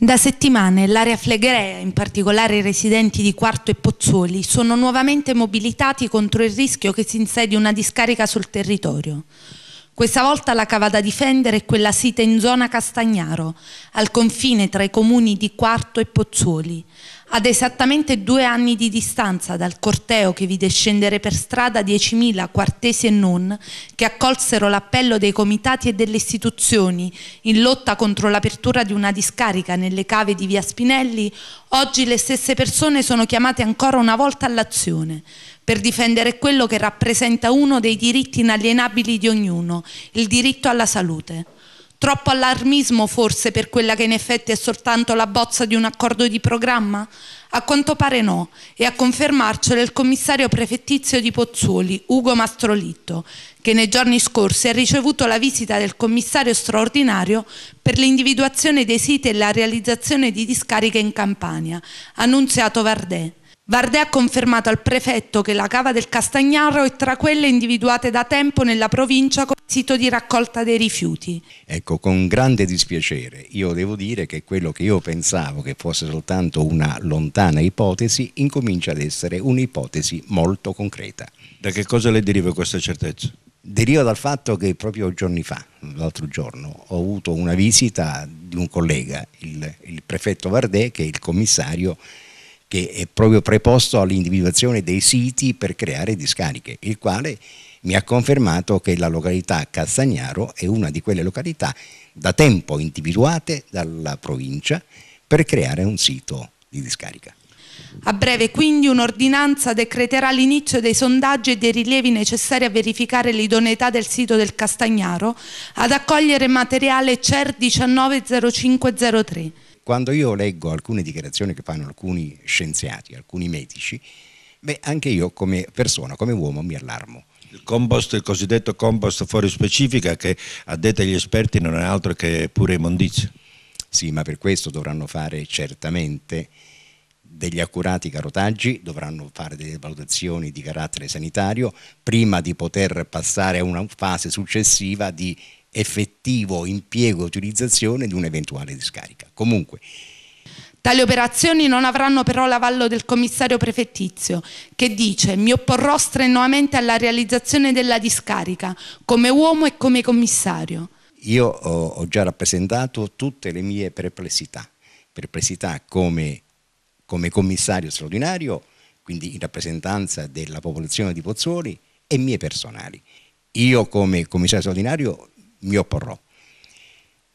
Da settimane l'area flegrea, in particolare i residenti di Quarto e Pozzuoli, sono nuovamente mobilitati contro il rischio che si insedi una discarica sul territorio. Questa volta la cava da difendere è quella sita in zona Castagnaro, al confine tra i comuni di Quarto e Pozzuoli, ad esattamente due anni di distanza dal corteo che vide scendere per strada 10.000 quartesi e non, che accolsero l'appello dei comitati e delle istituzioni in lotta contro l'apertura di una discarica nelle cave di via Spinelli, oggi le stesse persone sono chiamate ancora una volta all'azione per difendere quello che rappresenta uno dei diritti inalienabili di ognuno, il diritto alla salute. Troppo allarmismo forse per quella che in effetti è soltanto la bozza di un accordo di programma? A quanto pare no, e a confermarcelo il commissario prefettizio di Pozzuoli, Ugo Mastrolitto, che nei giorni scorsi ha ricevuto la visita del commissario straordinario per l'individuazione dei siti e la realizzazione di discariche in Campania, annunziato Vardè. Vardè ha confermato al prefetto che la cava del Castagnaro è tra quelle individuate da tempo nella provincia come sito di raccolta dei rifiuti. Ecco, con grande dispiacere io devo dire che quello che io pensavo che fosse soltanto una lontana ipotesi incomincia ad essere un'ipotesi molto concreta. Da che cosa le deriva questa certezza? Deriva dal fatto che proprio giorni fa, l'altro giorno, ho avuto una visita di un collega, il, il prefetto Vardè, che è il commissario che è proprio preposto all'individuazione dei siti per creare discariche, il quale mi ha confermato che la località Castagnaro è una di quelle località da tempo individuate dalla provincia per creare un sito di discarica. A breve quindi un'ordinanza decreterà l'inizio dei sondaggi e dei rilievi necessari a verificare l'idoneità del sito del Castagnaro ad accogliere materiale CER 190503 quando io leggo alcune dichiarazioni che fanno alcuni scienziati, alcuni medici, beh, anche io come persona, come uomo mi allarmo. Il compost, il cosiddetto compost fuori specifica, che a detta gli esperti non è altro che pure immondizia. Sì, ma per questo dovranno fare certamente degli accurati carotaggi, dovranno fare delle valutazioni di carattere sanitario prima di poter passare a una fase successiva di effettivo impiego e utilizzazione di un'eventuale discarica. Comunque, Tali operazioni non avranno però l'avallo del commissario prefettizio, che dice mi opporrò strenuamente alla realizzazione della discarica, come uomo e come commissario. Io ho, già rappresentato tutte le mie perplessità, perplessità come, come commissario straordinario, quindi in rappresentanza della popolazione di Pozzuoli e mie personali. Io come commissario straordinario mi opporrò,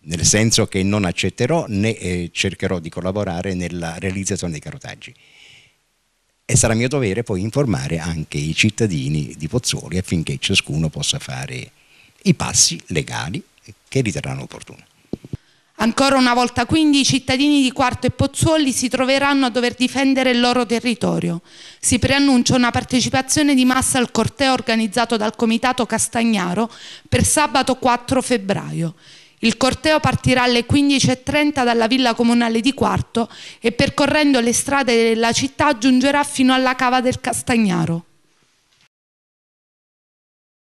nel senso che non accetterò né eh, cercherò di collaborare nella realizzazione dei carotaggi. E sarà mio dovere poi informare anche i cittadini di Pozzuoli affinché ciascuno possa fare i passi legali che riterranno opportuni. Ancora una volta quindi i cittadini di Quarto e Pozzuoli si troveranno a dover difendere il loro territorio. Si preannuncia una partecipazione di massa al corteo organizzato dal Comitato Castagnaro per sabato 4 febbraio. Il corteo partirà alle 15.30 dalla Villa Comunale di Quarto e percorrendo le strade della città giungerà fino alla Cava del Castagnaro.